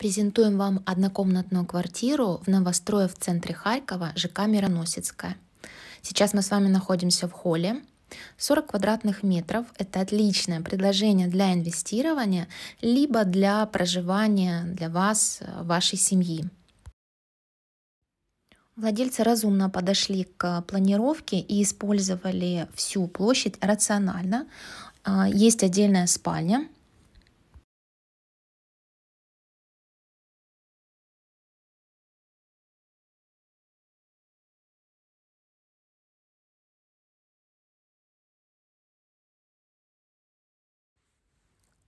Презентуем вам однокомнатную квартиру в новострое в центре Харькова, ЖК Мироносецкая. Сейчас мы с вами находимся в холле. 40 квадратных метров – это отличное предложение для инвестирования, либо для проживания для вас, э, вашей семьи. Владельцы разумно подошли к планировке и использовали всю площадь рационально. Э, есть отдельная спальня –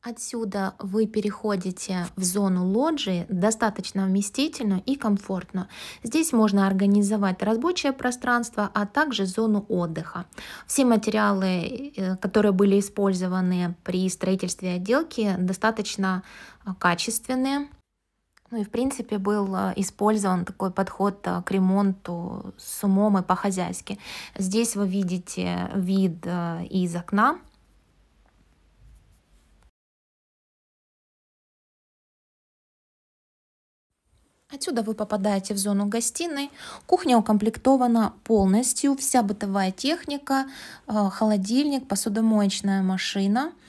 Отсюда вы переходите в зону лоджии, достаточно вместительную и комфортную. Здесь можно организовать рабочее пространство, а также зону отдыха. Все материалы, э, которые были использованы при строительстве отделки, достаточно э, качественные. Ну и, в принципе, был э, использован такой подход к ремонту с умом и по-хозяйски. Здесь вы видите вид из окна, Отсюда вы попадаете в зону гостиной. Кухня укомплектована полностью, вся бытовая техника, э, холодильник, посудомоечная машина –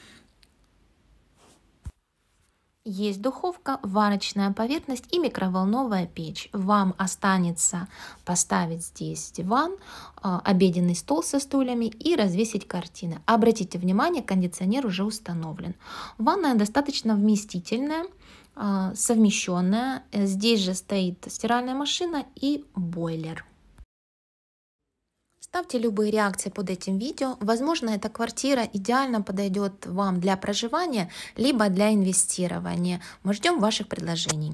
есть духовка, варочная поверхность и микроволновая печь. Вам останется поставить здесь диван, а, обеденный стол со стульями и развесить картины. Обратите внимание, кондиционер уже установлен. Ванная достаточно вместительная, а, совмещенная. Здесь же стоит стиральная машина и бойлер. Ставьте любые реакции под этим видео. Возможно, эта квартира идеально подойдет вам для проживания, либо для инвестирования. Мы ждем ваших предложений.